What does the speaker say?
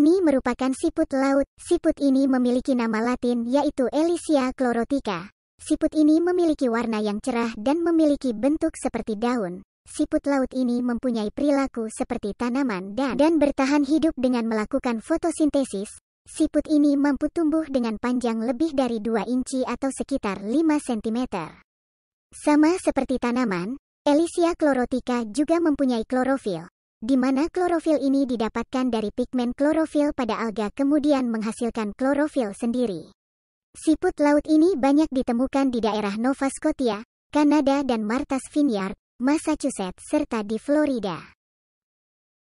ini merupakan siput laut. Siput ini memiliki nama latin yaitu Elysia chlorotica. Siput ini memiliki warna yang cerah dan memiliki bentuk seperti daun. Siput laut ini mempunyai perilaku seperti tanaman dan dan bertahan hidup dengan melakukan fotosintesis. Siput ini mampu tumbuh dengan panjang lebih dari 2 inci atau sekitar 5 cm. Sama seperti tanaman, Elysia chlorotica juga mempunyai klorofil, di mana klorofil ini didapatkan dari pigmen klorofil pada alga kemudian menghasilkan klorofil sendiri. Siput laut ini banyak ditemukan di daerah Nova Scotia, Kanada dan Martha's Vineyard, Massachusetts serta di Florida.